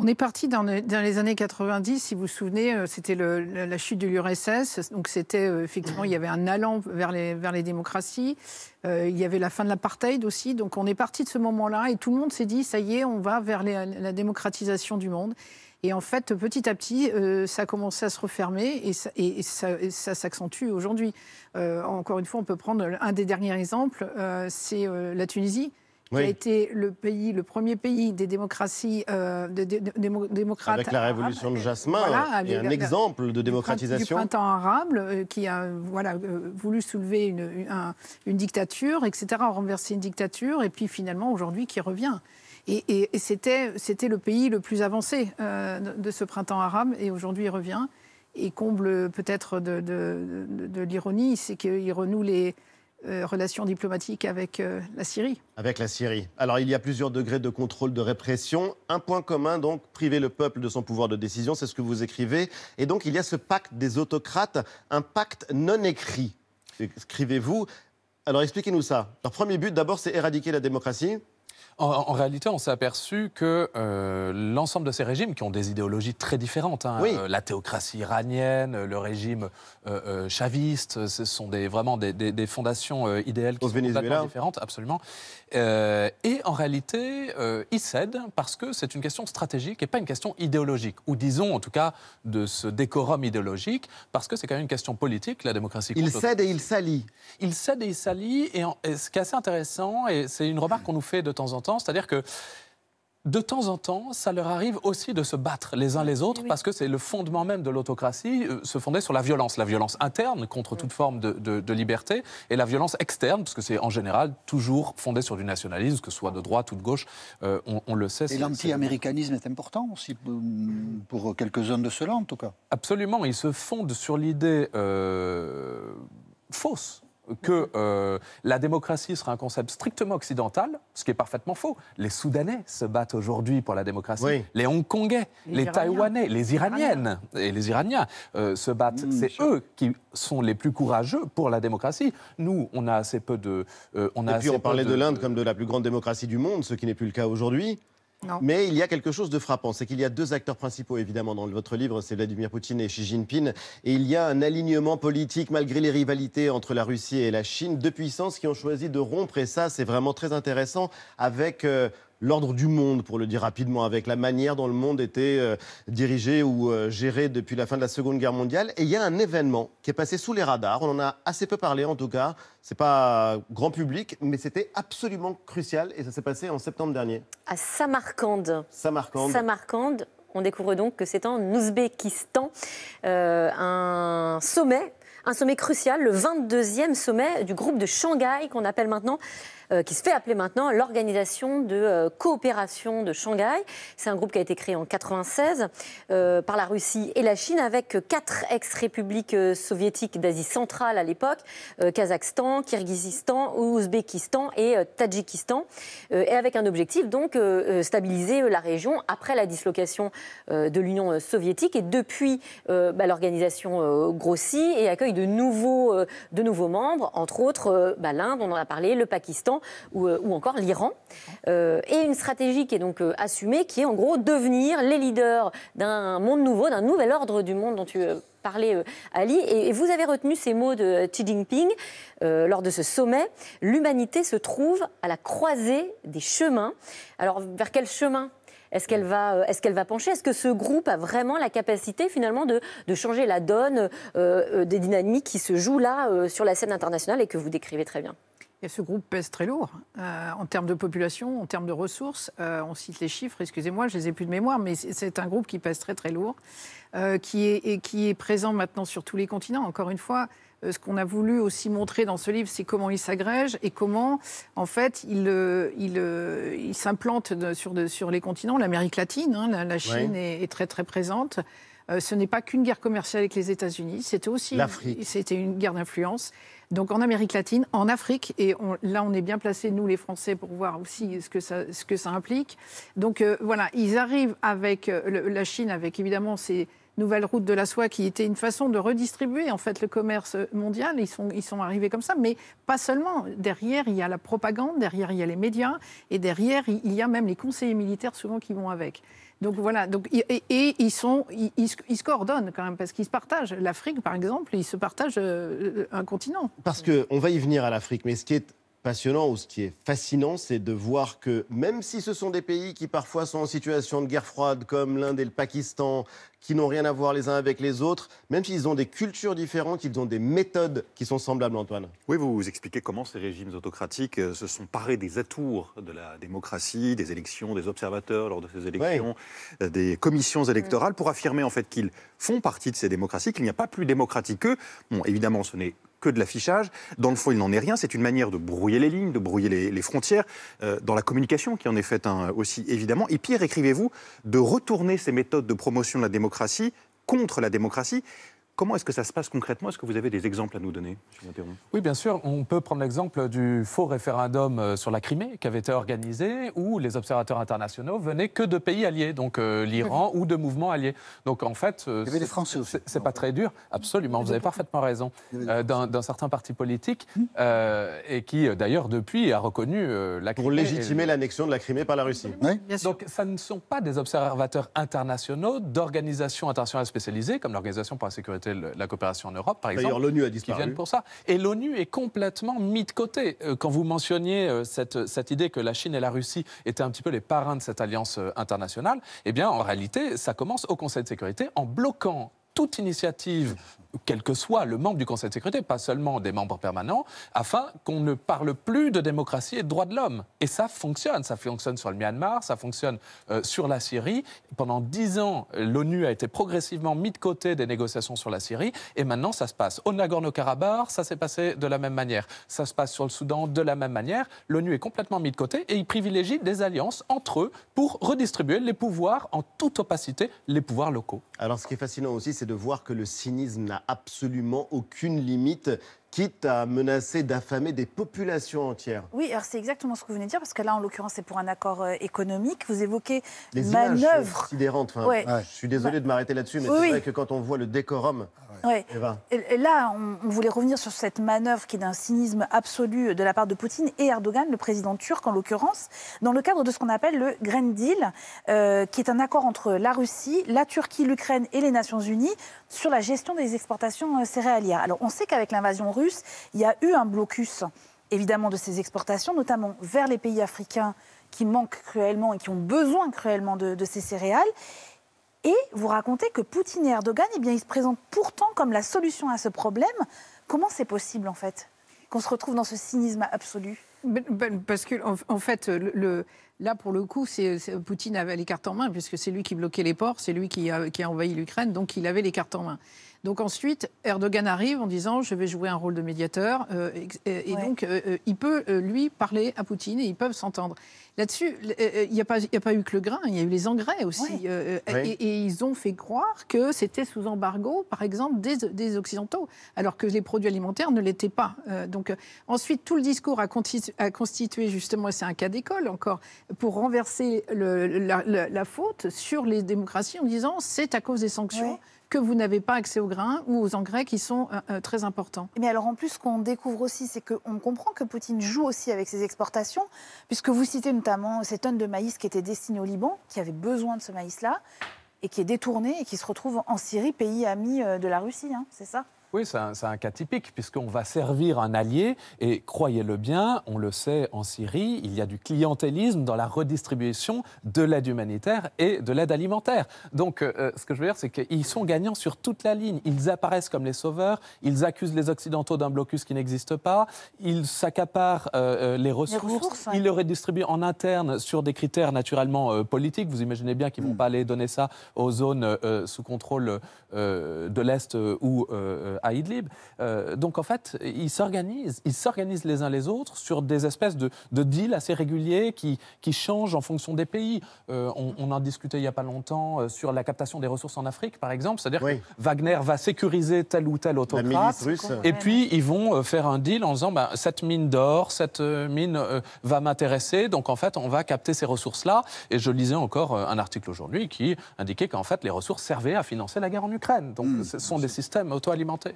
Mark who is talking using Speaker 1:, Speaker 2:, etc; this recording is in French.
Speaker 1: On est parti dans, les années 90, si vous vous souvenez, euh, c'était la, chute de l'URSS. Donc c'était euh, effectivement, il y avait un allant vers les, démocraties. Euh, il y avait la fin de l'apartheid aussi. Donc on est parti de ce moment-là et tout le monde s'est dit, ça y est, on va vers la démocratisation du monde. Et en fait, petit à petit, ça a commencé à se refermer et ça s'accentue aujourd'hui. encore une fois, on peut prendre un des derniers exemples, c'est la Tunisie a été le pays, le premier pays des démocraties euh, de, démocrates. Avec la révolution
Speaker 2: de jasmin, et hein, un exemple de démocratisation. Du printemps
Speaker 1: arabe, euh, qui a voilà, euh, voulu soulever une, dictature, etc., renverser une dictature, et puis finalement aujourd'hui qui revient. Et, c'était, c'était le pays le plus avancé de ce printemps arabe, et aujourd'hui il revient. Et comble peut-être de, de l'ironie, c'est qu'il renoue les, euh, relations diplomatiques avec euh, la Syrie.
Speaker 2: Avec la Syrie. Alors il y a plusieurs degrés de contrôle, de répression. Un point commun, donc, priver le peuple de son pouvoir de décision, c'est ce que vous écrivez. Et donc il y a ce pacte des autocrates, un pacte non écrit. Écrivez-vous. Alors expliquez-nous ça. Leur premier but, d'abord, c'est éradiquer la démocratie.
Speaker 3: En, réalité, on s'est aperçu que euh, l'ensemble de ces régimes, qui ont des idéologies très différentes, hein, euh, la théocratie iranienne, euh, le régime chaviste, ce sont des, vraiment des, fondations idéales qui sont complètement différentes, absolument. et en réalité, ils cèdent parce que c'est une question stratégique et pas une question idéologique, ou disons en tout cas de ce décorum idéologique, parce que c'est quand même une question politique, la démocratie. Ils cèdent et ils s'allient. Ils cèdent et ils s'allient, et, et, ce qui est assez intéressant, et c'est une remarque qu'on nous fait de temps en temps, c'est-à-dire que de temps en temps, ça leur arrive aussi de se battre les uns les autres parce que c'est le fondement même de l'autocratie, euh, se fonder sur la violence, la violence interne contre mm. toute forme de, liberté et la violence externe, parce que c'est en général toujours fondé sur du nationalisme, que ce soit de droite ou de gauche, euh, on, le sait. Et l'anti-américanisme
Speaker 2: est important aussi pour quelques zones de ce land en tout cas.
Speaker 3: Absolument, ils se fondent sur l'idée euh, fausse que euh, la démocratie sera un concept strictement occidental, ce qui est parfaitement faux. Les Soudanais se battent aujourd'hui pour la démocratie. Les Hongkongais, les, Taïwanais, les Iraniennes et les Iraniens euh, se battent. Hmm, C'est eux qui sont les plus courageux pour la démocratie. Nous, on a assez peu de... Euh, on a et puis on
Speaker 2: parlait de l'Inde comme de la plus grande démocratie du monde, ce qui n'est plus le cas aujourd'hui. Mais il y a quelque chose de frappant, c'est qu'il y a deux acteurs principaux, évidemment, dans votre livre, c'est Vladimir Poutine et Xi Jinping, et il y a un alignement politique malgré les rivalités entre la Russie et la Chine, deux puissances qui ont choisi de rompre, et ça c'est vraiment très intéressant, avec... Euh, l'ordre du monde, pour le dire rapidement, avec la manière dont le monde était euh, dirigé ou euh, géré depuis la fin de la Seconde Guerre mondiale. Et il y a un événement qui est passé sous les radars. On en a assez peu parlé, en tout cas. Ce n'est pas grand public, mais c'était absolument crucial. Et ça s'est passé en septembre dernier.
Speaker 4: À Samarcande.
Speaker 2: Samarcande.
Speaker 4: Samarcande. On découvre donc que c'est en Ouzbékistan euh, un sommet un sommet crucial, le 22e sommet du groupe de Shanghai qu'on appelle maintenant euh, qui se fait appeler maintenant l'Organisation de euh, coopération de Shanghai. C'est un groupe qui a été créé en 1996 euh, par la Russie et la Chine avec quatre ex-républiques soviétiques d'Asie centrale à l'époque, Kazakhstan, Kirghizistan, Ouzbékistan et Tadjikistan, et avec un objectif donc stabiliser la région après la dislocation de l'Union soviétique. Et depuis, bah, l'organisation grossit et accueille de nouveaux, euh, de nouveaux membres, entre autres euh, bah, l'Inde, on en a parlé, le Pakistan ou, euh, encore l'Iran. et une stratégie qui est donc assumée, qui est en gros devenir les leaders d'un monde nouveau, d'un nouvel ordre du monde dont tu parlais Ali. Et, vous avez retenu ces mots de Xi Jinping lors de ce sommet. L'humanité se trouve à la croisée des chemins. Alors, vers quel chemin est-ce qu'elle va, euh, est qu'elle va pencher Est-ce que ce groupe a vraiment la capacité finalement de, changer la donne euh, euh, des dynamiques qui se jouent là sur la scène internationale et que vous décrivez très bien
Speaker 1: ce groupe pèse très lourd en termes de population, en termes de ressources. on cite les chiffres, excusez-moi, je les ai plus de mémoire, mais c'est un groupe qui pèse très très lourd, et qui est présent maintenant sur tous les continents. Encore une fois, euh, ce qu'on a voulu aussi montrer dans ce livre, c'est comment il s'agrège et comment, en fait, il, euh, il, euh, il s'implante sur, sur les continents, l'Amérique latine, hein, la, Chine est, très très présente. ce n'est pas qu'une guerre commerciale avec les États-Unis, c'était aussi c'était une guerre d'influence. Donc en Amérique latine, en Afrique, et là on est bien placés, nous les Français, pour voir aussi ce que ça, ce que ça implique. Donc voilà, ils arrivent avec la Chine, avec évidemment ses, nouvelle route de la soie qui était une façon de redistribuer en fait le commerce mondial. Ils sont, ils sont arrivés comme ça, mais pas seulement. Derrière, il y a la propagande, derrière, il y a les médias, et derrière, il y a même les conseillers militaires souvent qui vont avec. Donc voilà, donc, et, ils, sont, se coordonnent quand même, parce qu'ils se partagent. L'Afrique, par exemple, ils se partagent euh, un continent.
Speaker 2: Parce qu'on va y venir à l'Afrique, mais ce qui est ou ce qui est fascinant, c'est de voir que même si ce sont des pays qui parfois sont en situation de guerre froide, comme l'Inde et le Pakistan, qui n'ont rien à voir les uns avec les autres, même s'ils ont des cultures différentes, ils ont des méthodes qui sont semblables, Antoine. Oui, vous, expliquez comment ces régimes autocratiques euh, se sont parés des atours de la démocratie, des élections, des observateurs lors de ces élections, euh, des commissions électorales, pour affirmer en fait qu'ils font partie de ces démocraties, qu'il n'y a pas plus démocratique qu'eux. Bon, évidemment, ce n'est de l'affichage. Dans le fond, il n'en est rien. C'est une manière de brouiller les lignes, de brouiller les, frontières, euh, dans la communication qui en est faite hein, aussi, évidemment. Et Pierre écrivez-vous, de retourner ces méthodes de promotion de la démocratie contre la démocratie Comment est-ce que ça se passe concrètement Est-ce que vous avez des exemples à nous donner
Speaker 3: Oui, bien sûr. On peut prendre l'exemple du faux référendum euh, sur la Crimée qui avait été organisé, où les observateurs internationaux venaient que de pays alliés, donc euh, l'Iran ou de mouvements alliés. Donc en fait, euh, C'est pas très dur, absolument. Vous avez parfaitement raison. Euh, D'un certain parti politique hum. et qui, d'ailleurs, depuis a reconnu la Crimée pour légitimer l'annexion de la Crimée par la Russie. Donc ça ne sont pas des observateurs internationaux d'organisations internationales spécialisées comme l'Organisation pour la sécurité la coopération en Europe, par exemple. l'ONU a disparu. pour ça. Et l'ONU est complètement mis de côté. Euh, quand vous mentionniez euh, cette, euh, cette, idée que la Chine et la Russie étaient un petit peu les parrains de cette alliance internationale, eh bien, en réalité, ça commence au Conseil de sécurité en bloquant toute initiative quel que soit le membre du Conseil de sécurité, pas seulement des membres permanents, afin qu'on ne parle plus de démocratie et de droits de l'homme. Et ça fonctionne. Ça fonctionne sur le Myanmar, ça fonctionne euh, sur la Syrie. Pendant dix ans, l'ONU a été progressivement mis de côté des négociations sur la Syrie. Et maintenant, ça se passe au Nagorno-Karabakh, ça s'est passé de la même manière. Ça se passe sur le Soudan de la même manière. L'ONU est complètement mis de côté et il privilégie des alliances entre eux pour redistribuer les pouvoirs en toute opacité, les pouvoirs locaux. Alors, ce qui est fascinant aussi, c'est de voir que le cynisme n'a absolument
Speaker 2: aucune limite quitte à menacer d'affamer des populations entières.
Speaker 5: Oui, alors c'est exactement ce que vous venez de dire, parce que là, en l'occurrence, c'est pour un accord euh, économique. Vous évoquez les manœuvres.
Speaker 2: sidérantes. Enfin, Je suis désolé bah, de m'arrêter là-dessus, mais c'est vrai que quand on voit le décorum
Speaker 5: Ouais. Et là, on, voulait revenir sur cette manœuvre qui est d'un cynisme absolu de la part de Poutine et Erdogan, le président turc en l'occurrence, dans le cadre de ce qu'on appelle le Green Deal, euh, qui est un accord entre la Russie, la Turquie, l'Ukraine et les Nations Unies sur la gestion des exportations euh, céréalières. Alors on sait qu'avec l'invasion russe, il y a eu un blocus évidemment de ces exportations, notamment vers les pays africains qui manquent cruellement et qui ont besoin cruellement de ces céréales. Et vous racontez que Poutine et Erdogan, eh bien, ils se présentent pourtant comme la solution à ce problème.
Speaker 1: Comment c'est possible, en fait, qu'on se retrouve dans ce cynisme absolu ben, ben, parce que, en fait, là, pour le coup, c'est, Poutine avait les cartes en main, puisque c'est lui qui bloquait les ports, c'est lui qui a envahi l'Ukraine, donc il avait les cartes en main. Donc ensuite, Erdogan arrive en disant je vais jouer un rôle de médiateur. Euh, et, donc, euh, euh, il peut, lui, parler à Poutine et ils peuvent s'entendre. Là-dessus, il n'y a, pas eu que le grain, il y a eu les engrais aussi. Et, ils ont fait croire que c'était sous embargo, par exemple, des, Occidentaux, alors que les produits alimentaires ne l'étaient pas. donc ensuite, tout le discours a, constitué justement, c'est un cas d'école encore, pour renverser la, faute sur les démocraties en disant c'est à cause des sanctions que vous n'avez pas accès aux grains ou aux engrais qui sont euh, euh, très importants.
Speaker 5: Mais alors en plus, ce qu'on découvre aussi, c'est qu'on comprend que Poutine joue aussi avec ses exportations, puisque vous citez notamment ces tonnes de maïs qui étaient destinées au Liban, qui avait besoin de ce maïs-là, et qui est détourné et qui se retrouve en Syrie, pays ami euh, de la Russie, hein, c'est ça
Speaker 3: oui, c'est un, cas typique, puisqu'on va servir un allié, et croyez-le bien, on le sait en Syrie, il y a du clientélisme dans la redistribution de l'aide humanitaire et de l'aide alimentaire. Donc, euh, ce que je veux dire, c'est qu'ils sont gagnants sur toute la ligne. Ils apparaissent comme les sauveurs, ils accusent les Occidentaux d'un blocus qui n'existe pas, ils s'accaparent euh, euh, les ressources, ils les redistribuent en interne sur des critères naturellement politiques. Vous imaginez bien qu'ils ne vont mm. pas aller donner ça aux zones sous contrôle de l'Est ou euh, à Idlib. Euh, donc en fait, ils s'organisent, ils s'organisent les uns les autres sur des espèces de, deals assez réguliers qui, qui, changent en fonction des pays. Euh, on, on, en discutait il n'y a pas longtemps sur la captation des ressources en Afrique, par exemple, c'est-à-dire que Wagner va sécuriser telle ou telle autocrate, et puis ils vont faire un deal en disant ben, cette mine d'or, cette mine va m'intéresser, donc en fait on va capter ces ressources-là. Et je lisais encore un article aujourd'hui qui indiquait qu'en fait les ressources servaient à financer la guerre en Ukraine. Donc hmm. ce sont des systèmes auto-alimentaires.